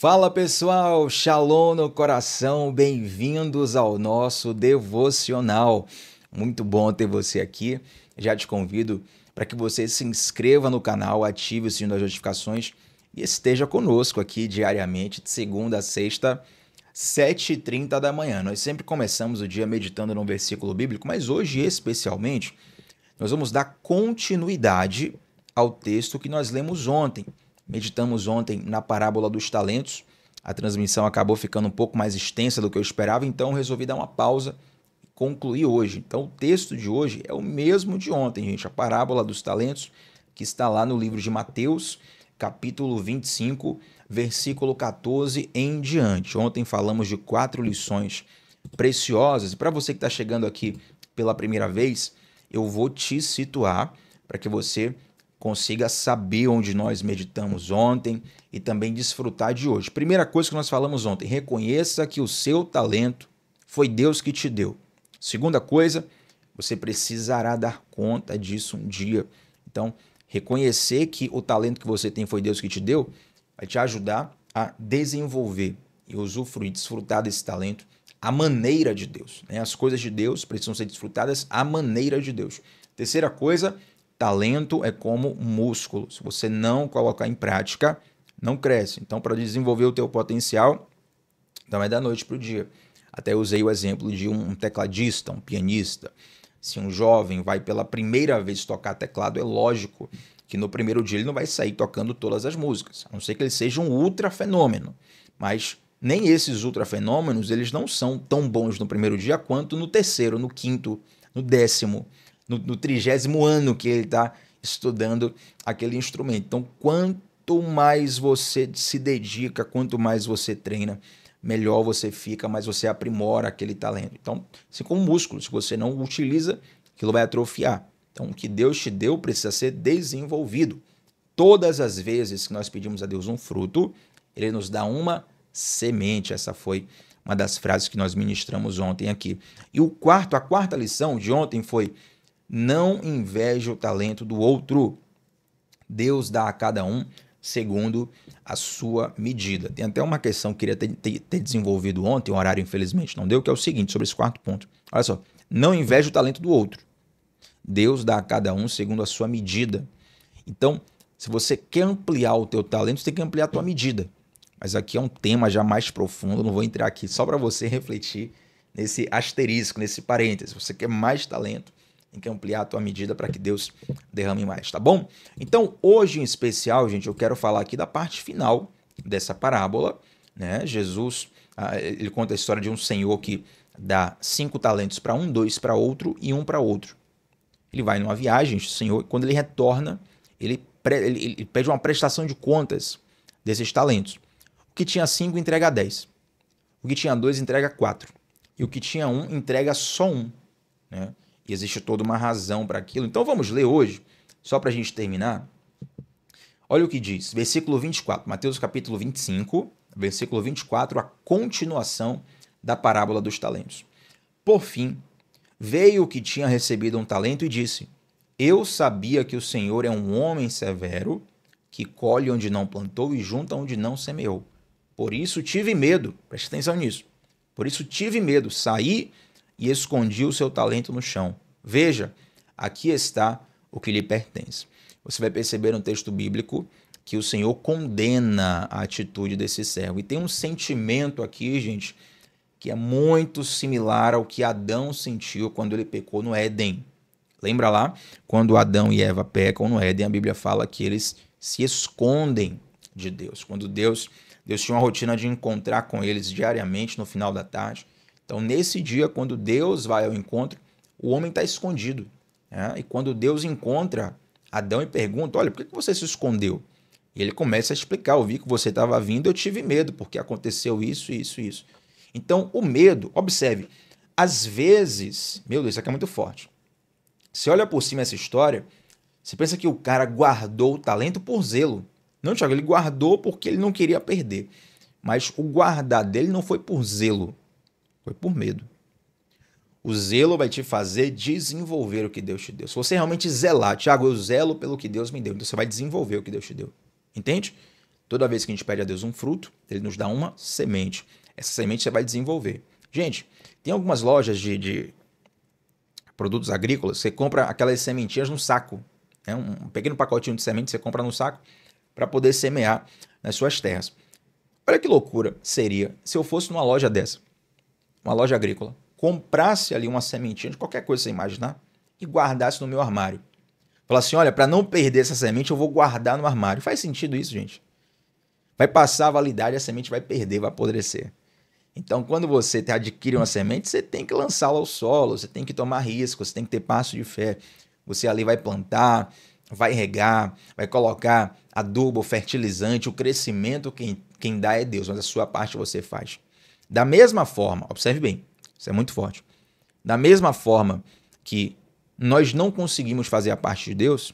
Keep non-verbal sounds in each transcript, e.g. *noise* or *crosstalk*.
Fala pessoal, shalom no coração, bem-vindos ao nosso devocional. Muito bom ter você aqui. Já te convido para que você se inscreva no canal, ative o sininho das notificações e esteja conosco aqui diariamente, de segunda a sexta, 7h30 da manhã. Nós sempre começamos o dia meditando num versículo bíblico, mas hoje especialmente nós vamos dar continuidade ao texto que nós lemos ontem. Meditamos ontem na parábola dos talentos. A transmissão acabou ficando um pouco mais extensa do que eu esperava, então resolvi dar uma pausa e concluir hoje. Então, o texto de hoje é o mesmo de ontem, gente. A parábola dos talentos, que está lá no livro de Mateus, capítulo 25, versículo 14 em diante. Ontem falamos de quatro lições preciosas. E para você que está chegando aqui pela primeira vez, eu vou te situar para que você consiga saber onde nós meditamos ontem e também desfrutar de hoje. Primeira coisa que nós falamos ontem, reconheça que o seu talento foi Deus que te deu. Segunda coisa, você precisará dar conta disso um dia. Então, reconhecer que o talento que você tem foi Deus que te deu vai te ajudar a desenvolver e usufruir, desfrutar desse talento à maneira de Deus. Né? As coisas de Deus precisam ser desfrutadas à maneira de Deus. Terceira coisa, Talento é como músculo. Se você não colocar em prática, não cresce. Então, para desenvolver o teu potencial, não é da noite para o dia. Até usei o exemplo de um tecladista, um pianista. Se um jovem vai pela primeira vez tocar teclado, é lógico que no primeiro dia ele não vai sair tocando todas as músicas, a não ser que ele seja um ultra fenômeno. Mas nem esses ultra fenômenos, eles não são tão bons no primeiro dia quanto no terceiro, no quinto, no décimo no, no trigésimo ano que ele está estudando aquele instrumento. Então, quanto mais você se dedica, quanto mais você treina, melhor você fica, mais você aprimora aquele talento. Então, assim como músculo, se você não utiliza, aquilo vai atrofiar. Então, o que Deus te deu precisa ser desenvolvido. Todas as vezes que nós pedimos a Deus um fruto, ele nos dá uma semente. Essa foi uma das frases que nós ministramos ontem aqui. E o quarto, a quarta lição de ontem foi não inveje o talento do outro. Deus dá a cada um segundo a sua medida. Tem até uma questão que eu queria ter, ter, ter desenvolvido ontem, o horário infelizmente não deu, que é o seguinte, sobre esse quarto ponto. Olha só, não inveje o talento do outro. Deus dá a cada um segundo a sua medida. Então, se você quer ampliar o teu talento, você tem que ampliar a tua medida. Mas aqui é um tema já mais profundo, não vou entrar aqui só para você *laughs* refletir nesse asterisco, nesse parêntese. Você quer mais talento, tem que ampliar a tua medida para que Deus derrame mais, tá bom? Então, hoje em especial, gente, eu quero falar aqui da parte final dessa parábola, né? Jesus, ah, ele conta a história de um senhor que dá cinco talentos para um, dois para outro e um para outro. Ele vai numa viagem, o senhor, e quando ele retorna, ele, ele, ele pede uma prestação de contas desses talentos. O que tinha cinco entrega dez. O que tinha dois entrega quatro. E o que tinha um entrega só um, né? E existe toda uma razão para aquilo. Então vamos ler hoje, só para a gente terminar. Olha o que diz, versículo 24, Mateus capítulo 25, versículo 24, a continuação da parábola dos talentos. Por fim, veio o que tinha recebido um talento e disse: Eu sabia que o Senhor é um homem severo, que colhe onde não plantou e junta onde não semeou. Por isso tive medo, preste atenção nisso. Por isso tive medo, saí e escondia o seu talento no chão. Veja, aqui está o que lhe pertence. Você vai perceber no texto bíblico que o Senhor condena a atitude desse servo. E tem um sentimento aqui, gente, que é muito similar ao que Adão sentiu quando ele pecou no Éden. Lembra lá? Quando Adão e Eva pecam no Éden, a Bíblia fala que eles se escondem de Deus. Quando Deus, Deus tinha uma rotina de encontrar com eles diariamente no final da tarde. Então, nesse dia, quando Deus vai ao encontro, o homem está escondido. Né? E quando Deus encontra Adão e pergunta: Olha, por que você se escondeu? E ele começa a explicar: Eu vi que você estava vindo, eu tive medo, porque aconteceu isso, isso, isso. Então, o medo, observe, às vezes, meu Deus, isso aqui é muito forte. Você olha por cima essa história, você pensa que o cara guardou o talento por zelo. Não, Tiago, ele guardou porque ele não queria perder. Mas o guardar dele não foi por zelo. Foi por medo. O zelo vai te fazer desenvolver o que Deus te deu. Se você realmente zelar, Tiago, eu zelo pelo que Deus me deu, então você vai desenvolver o que Deus te deu. Entende? Toda vez que a gente pede a Deus um fruto, ele nos dá uma semente. Essa semente você vai desenvolver. Gente, tem algumas lojas de, de produtos agrícolas, você compra aquelas sementinhas no saco. Né? Um pequeno pacotinho de semente você compra no saco para poder semear nas suas terras. Olha que loucura seria se eu fosse numa loja dessa uma loja agrícola, comprasse ali uma sementinha de qualquer coisa você imaginar e guardasse no meu armário. Falasse assim: olha, para não perder essa semente, eu vou guardar no armário. Faz sentido isso, gente? Vai passar a validade, a semente vai perder, vai apodrecer. Então, quando você tá, adquire uma semente, você tem que lançá-la ao solo, você tem que tomar risco, você tem que ter passo de fé. Você ali vai plantar, vai regar, vai colocar adubo, fertilizante, o crescimento quem, quem dá é Deus, mas a sua parte você faz. Da mesma forma, observe bem, isso é muito forte. Da mesma forma que nós não conseguimos fazer a parte de Deus,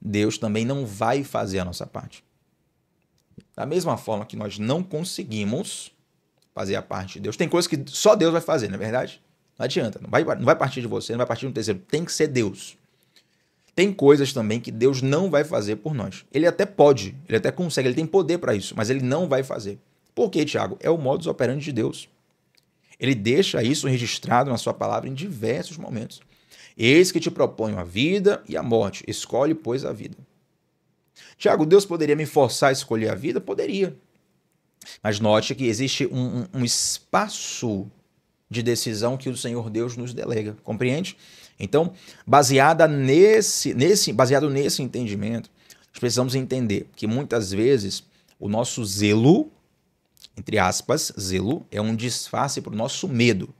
Deus também não vai fazer a nossa parte. Da mesma forma que nós não conseguimos fazer a parte de Deus, tem coisas que só Deus vai fazer, não é verdade? Não adianta, não vai, não vai partir de você, não vai partir de um terceiro, tem que ser Deus. Tem coisas também que Deus não vai fazer por nós. Ele até pode, ele até consegue, ele tem poder para isso, mas ele não vai fazer. Por quê, Tiago? É o modus operandi de Deus. Ele deixa isso registrado na sua palavra em diversos momentos. Eis que te proponho a vida e a morte. Escolhe, pois, a vida. Tiago, Deus poderia me forçar a escolher a vida? Poderia. Mas note que existe um, um, espaço de decisão que o Senhor Deus nos delega, compreende? Então, baseada nesse, nesse, baseado nesse entendimento, nós precisamos entender que muitas vezes o nosso zelo entre aspas, zelo é um disfarce para o nosso medo.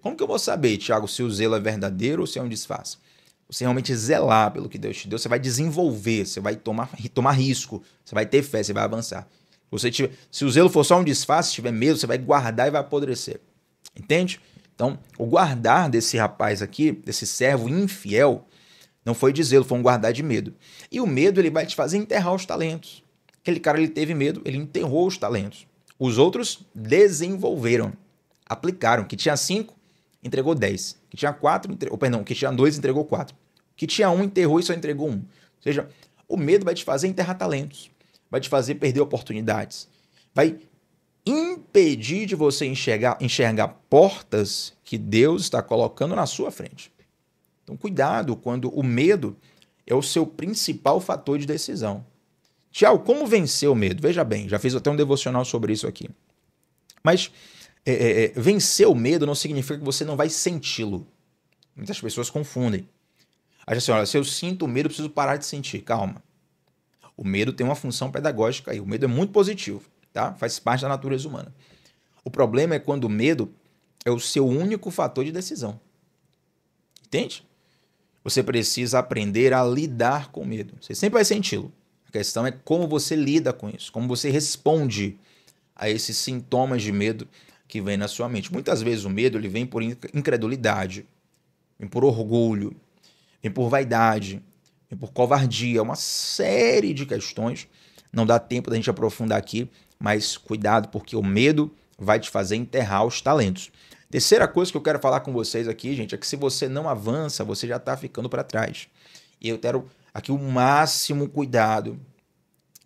Como que eu vou saber, Tiago, se o zelo é verdadeiro ou se é um disfarce? Você realmente zelar pelo que Deus te deu, você vai desenvolver, você vai tomar, tomar risco, você vai ter fé, você vai avançar. Você tiver, se o zelo for só um disfarce, se tiver medo, você vai guardar e vai apodrecer. Entende? Então, o guardar desse rapaz aqui, desse servo infiel, não foi de zelo, foi um guardar de medo. E o medo ele vai te fazer enterrar os talentos. Aquele cara ele teve medo, ele enterrou os talentos. Os outros desenvolveram, aplicaram. Que tinha cinco, entregou dez. Que tinha quatro, entre... oh, perdão, que tinha dois, entregou quatro. Que tinha um, enterrou e só entregou um. Ou seja, o medo vai te fazer enterrar talentos, vai te fazer perder oportunidades, vai impedir de você enxergar, enxergar portas que Deus está colocando na sua frente. Então, cuidado quando o medo é o seu principal fator de decisão. Tiago, como vencer o medo? Veja bem, já fiz até um devocional sobre isso aqui. Mas é, é, é vencer o medo não significa que você não vai senti-lo. Muitas pessoas confundem. Acha assim, olha, se eu sinto o medo, eu preciso parar de sentir. Calma. O medo tem uma função pedagógica aí. O medo é muito positivo, tá? Faz parte da natureza humana. O problema é quando o medo é o seu único fator de decisão. Entende? Você precisa aprender a lidar com o medo. Você sempre vai senti-lo. A questão é como você lida com isso, como você responde a esses sintomas de medo que vem na sua mente. Muitas vezes o medo ele vem por incredulidade, vem por orgulho, vem por vaidade, vem por covardia, uma série de questões. Não dá tempo da gente aprofundar aqui, mas cuidado porque o medo vai te fazer enterrar os talentos. Terceira coisa que eu quero falar com vocês aqui, gente, é que se você não avança, você já está ficando para trás. E eu quero aqui o máximo cuidado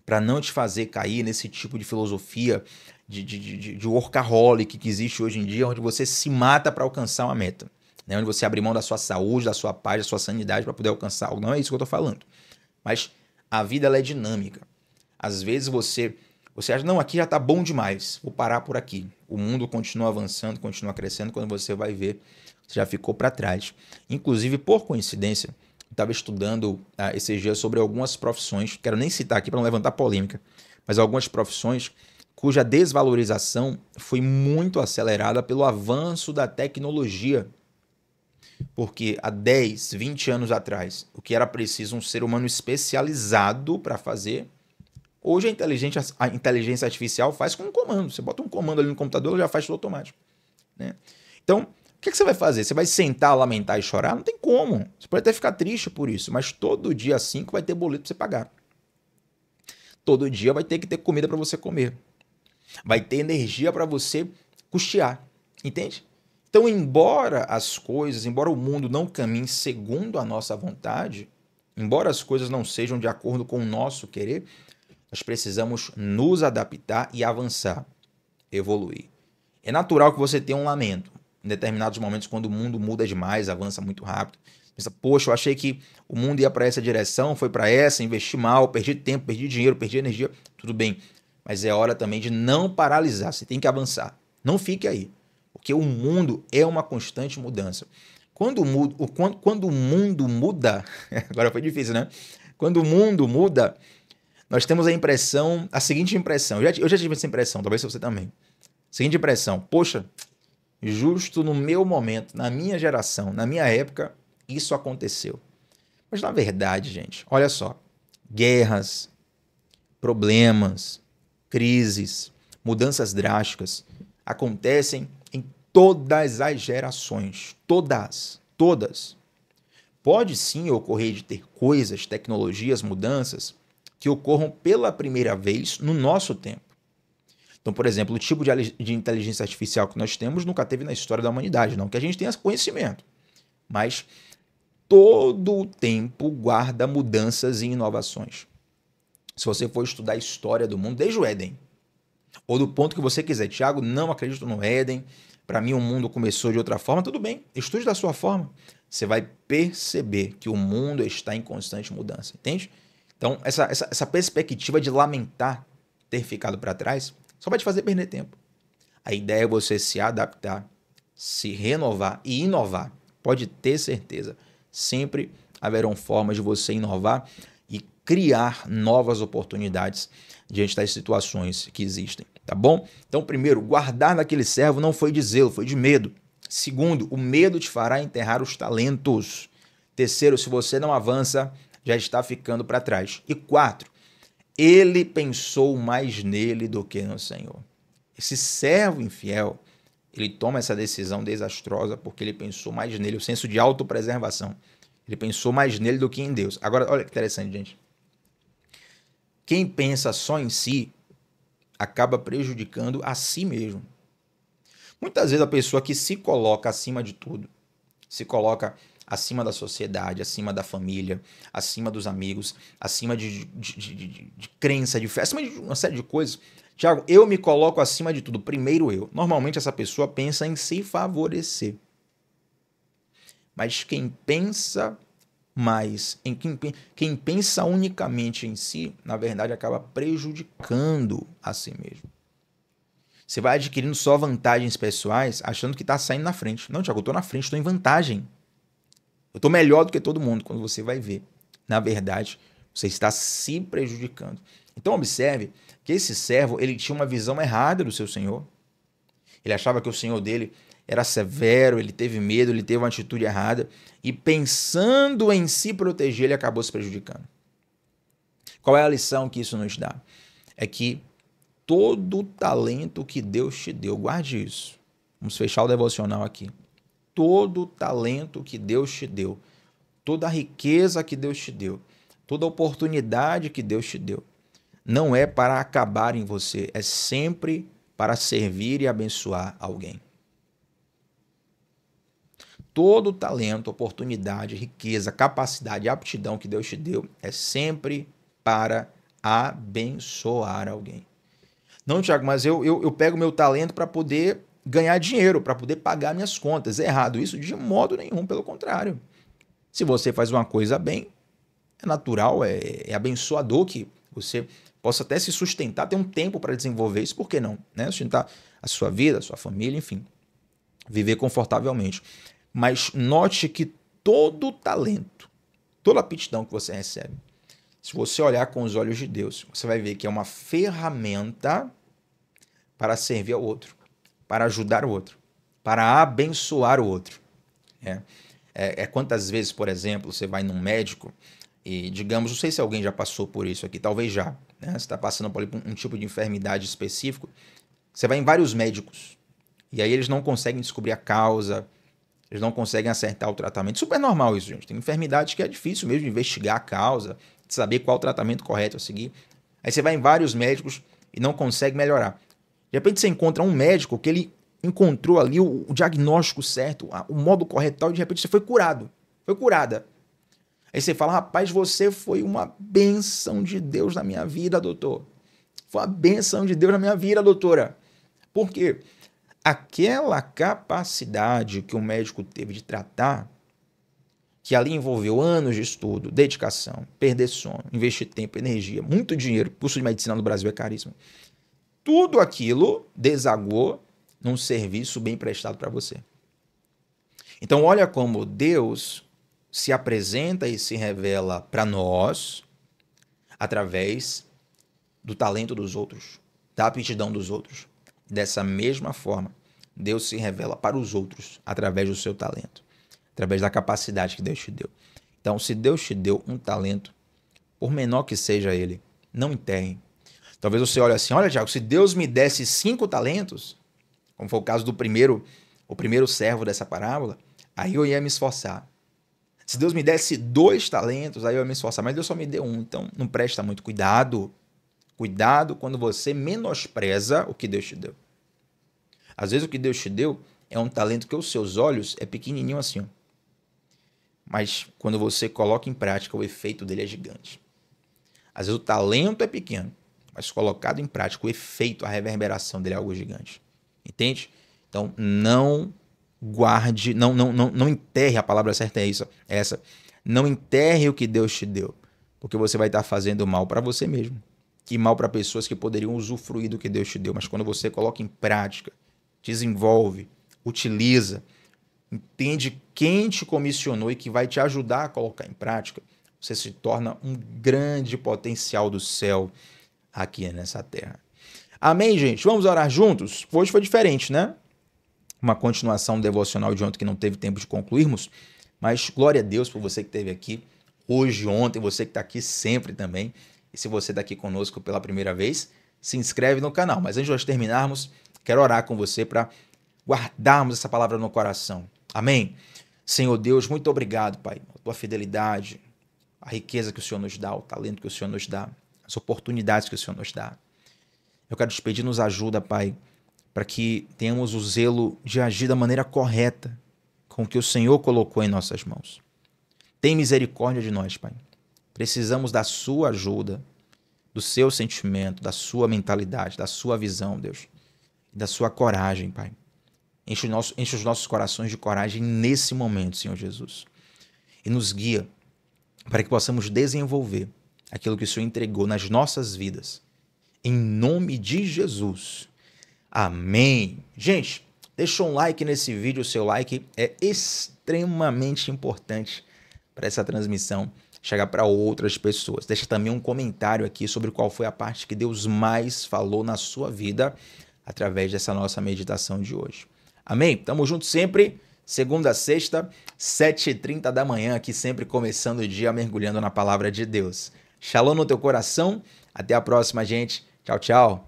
para não te fazer cair nesse tipo de filosofia de, de, de, de workaholic que existe hoje em dia, onde você se mata para alcançar uma meta. Né? Onde você abre mão da sua saúde, da sua paz, da sua sanidade para poder alcançar algo. Não é isso que eu estou falando. Mas a vida é dinâmica. Às vezes você você acha, não, aqui já está bom demais, vou parar por aqui. O mundo continua avançando, continua crescendo, quando você vai ver, você já ficou para trás. Inclusive, por coincidência, estava estudando ah, esses dias sobre algumas profissões, quero nem citar aqui para não levantar polêmica, mas algumas profissões cuja desvalorização foi muito acelerada pelo avanço da tecnologia. Porque há 10, 20 anos atrás, o que era preciso um ser humano especializado para fazer, hoje a inteligência, a inteligência artificial faz com um comando. Você bota um comando ali no computador, já faz tudo automático. Né? Então, que, que você vai fazer? Você vai sentar, lamentar e chorar? Não tem como. Você pode até ficar triste por isso, mas todo dia 5 vai ter boleto para você pagar. Todo dia vai ter que ter comida para você comer. Vai ter energia para você custear. Entende? Então, embora as coisas, embora o mundo não caminhe segundo a nossa vontade, embora as coisas não sejam de acordo com o nosso querer, nós precisamos nos adaptar e avançar, evoluir. É natural que você tenha um lamento em determinados momentos, quando o mundo muda demais, avança muito rápido. Pensa, poxa, eu achei que o mundo ia para essa direção, foi para essa, investi mal, perdi tempo, perdi dinheiro, perdi energia. Tudo bem. Mas é hora também de não paralisar, você tem que avançar. Não fique aí. Porque o mundo é uma constante mudança. Quando o, mundo, quando, quando o mundo muda, *laughs* agora foi difícil, né? Quando o mundo muda, nós temos a impressão, a seguinte impressão. Eu já, eu já tive essa impressão, talvez você também. Seguinte impressão, poxa, justo no meu momento, na minha geração, na minha época, isso aconteceu. Mas na verdade, gente, olha só: guerras, problemas, crises, mudanças drásticas acontecem em todas as gerações. Todas. Todas. Pode sim ocorrer de ter coisas, tecnologias, mudanças que ocorram pela primeira vez no nosso tempo. Então, por exemplo, o tipo de, de inteligência artificial que nós temos nunca teve na história da humanidade, não que a gente tenha conhecimento. Mas todo o tempo guarda mudanças e inovações. Se você for estudar a história do mundo desde o Éden, ou do ponto que você quiser, Tiago, não acredito no Éden, para mim o mundo começou de outra forma, tudo bem, estude da sua forma. Você vai perceber que o mundo está em constante mudança, entende? Então, essa, essa, essa perspectiva de lamentar ter ficado para trás só vai te fazer perder tempo. A ideia é você se adaptar, se renovar e inovar. Pode ter certeza. Sempre haverão formas de você inovar e criar novas oportunidades diante das situações que existem, tá bom? Então, primeiro, guardar naquele servo não foi de zelo, foi de medo. Segundo, o medo te fará enterrar os talentos. Terceiro, se você não avança, já está ficando para trás. E quatro, ele pensou mais nele do que no Senhor. Esse servo infiel, ele toma essa decisão desastrosa porque ele pensou mais nele, o senso de autopreservação. Ele pensou mais nele do que em Deus. Agora, olha que interessante, gente. Quem pensa só em si acaba prejudicando a si mesmo. Muitas vezes a pessoa que se coloca acima de tudo, se coloca acima da sociedade, acima da família, acima dos amigos, acima de, de, de, de crença, de fé, acima de uma série de coisas. Tiago, eu me coloco acima de tudo. Primeiro eu. Normalmente essa pessoa pensa em se favorecer. Mas quem pensa mais, em quem, quem pensa unicamente em si, na verdade acaba prejudicando a si mesmo. Você vai adquirindo só vantagens pessoais, achando que está saindo na frente. Não, Tiago, eu estou na frente, estou em vantagem. Eu estou melhor do que todo mundo. Quando você vai ver, na verdade, você está se prejudicando. Então observe que esse servo ele tinha uma visão errada do seu senhor. Ele achava que o senhor dele era severo, ele teve medo, ele teve uma atitude errada e pensando em se proteger, ele acabou se prejudicando. Qual é a lição que isso nos dá? É que todo talento que Deus te deu, guarde isso. Vamos fechar o devocional aqui todo o talento que Deus te deu, toda a riqueza que Deus te deu, toda a oportunidade que Deus te deu. Não é para acabar em você, é sempre para servir e abençoar alguém. Todo o talento, oportunidade, riqueza, capacidade, aptidão que Deus te deu é sempre para abençoar alguém. Não, Tiago, mas eu, eu, eu pego meu talento para poder ganhar dinheiro, para poder pagar minhas contas. É errado isso de modo nenhum, pelo contrário. Se você faz uma coisa bem, é natural, é, é abençoador que você possa até se sustentar, ter um tempo para desenvolver isso, por que não? Né? Sustentar a sua vida, a sua família, enfim. Viver confortavelmente. Mas note que todo talento, toda aptidão que você recebe, se você olhar com os olhos de Deus, você vai ver que é uma ferramenta para servir ao outro para ajudar o outro, para abençoar o outro. É, é, é quantas vezes, por exemplo, você vai num médico e, digamos, não sei se alguém já passou por isso aqui, talvez já. Né? Você está passando por um tipo de enfermidade específico. Você vai em vários médicos e aí eles não conseguem descobrir a causa, eles não conseguem acertar o tratamento. Super normal isso, gente. Tem enfermidades que é difícil mesmo de investigar a causa, de saber qual o tratamento correto a seguir. Aí você vai em vários médicos e não consegue melhorar. De repente você encontra um médico que ele encontrou ali o, o diagnóstico certo, o modo correto, tal, e de repente você foi curado, foi curada. Aí você fala, rapaz, você foi uma benção de Deus na minha vida, doutor. Foi uma benção de Deus na minha vida, doutora. Por quê? Aquela capacidade que o médico teve de tratar, que ali envolveu anos de estudo, dedicação, perder sono, investir tempo, energia, muito dinheiro, o custo de medicina no Brasil é caríssimo tudo aquilo desagou num serviço bem prestado para você. Então, olha como Deus se apresenta e se revela para nós através do talento dos outros, da aptidão dos outros. Dessa mesma forma, Deus se revela para os outros através do seu talento, através da capacidade que Deus te deu. Então, se Deus te deu um talento, por menor que seja ele, não enterre. Talvez você olhe assim, olha, Tiago, se Deus me desse cinco talentos, como foi o caso do primeiro, o primeiro servo dessa parábola, aí eu ia me esforçar. Se Deus me desse dois talentos, aí eu ia me esforçar. Mas Deus só me deu um, então não presta muito cuidado. Cuidado quando você menospreza o que Deus te deu. Às vezes o que Deus te deu é um talento que aos seus olhos é pequenininho assim. Mas quando você coloca em prática, o efeito dele é gigante. Às vezes o talento é pequeno, mas colocado em prática, o efeito, a reverberação dele é algo gigante. Entende? Então, não guarde, não, não, não, não enterre, a palavra certa é isso, é essa. Não enterre o que Deus te deu, porque você vai estar fazendo mal para você mesmo e mal para pessoas que poderiam usufruir do que Deus te deu. Mas quando você coloca em prática, desenvolve, utiliza, entende quem te comissionou e que vai te ajudar a colocar em prática, você se torna um grande potencial do céu aqui nessa terra. Amém, gente? Vamos orar juntos? Hoje foi diferente, né? Uma continuação devocional de ontem que não teve tempo de concluirmos, mas glória a Deus por você que esteve aqui hoje, ontem, você que está aqui sempre também. E se você está aqui conosco pela primeira vez, se inscreve no canal. Mas antes de nós terminarmos, quero orar com você para guardarmos essa palavra no coração. Amém? Senhor Deus, muito obrigado, Pai, pela tua fidelidade, a riqueza que o Senhor nos dá, o talento que o Senhor nos dá as oportunidades que o Senhor nos dá. Eu quero te pedir, nos ajuda, Pai, para que tenhamos o zelo de agir da maneira correta com o que o Senhor colocou em nossas mãos. Tem misericórdia de nós, Pai. Precisamos da Sua ajuda, do seu sentimento, da sua mentalidade, da sua visão, Deus, da sua coragem, Pai. Enche, nosso, enche os nossos corações de coragem nesse momento, Senhor Jesus. E nos guia para que possamos desenvolver aquilo que o Senhor entregou nas nossas vidas. Em nome de Jesus. Amém. Gente, deixa um like nesse vídeo. O seu like é extremamente importante para essa transmissão chegar para outras pessoas. Deixa também um comentário aqui sobre qual foi a parte que Deus mais falou na sua vida através dessa nossa meditação de hoje. Amém? Tamo junto sempre, segunda a sexta, 7h30 da manhã, aqui sempre começando o dia mergulhando na palavra de Deus. Shalom no teu coração. Até a próxima, gente. Tchau, tchau.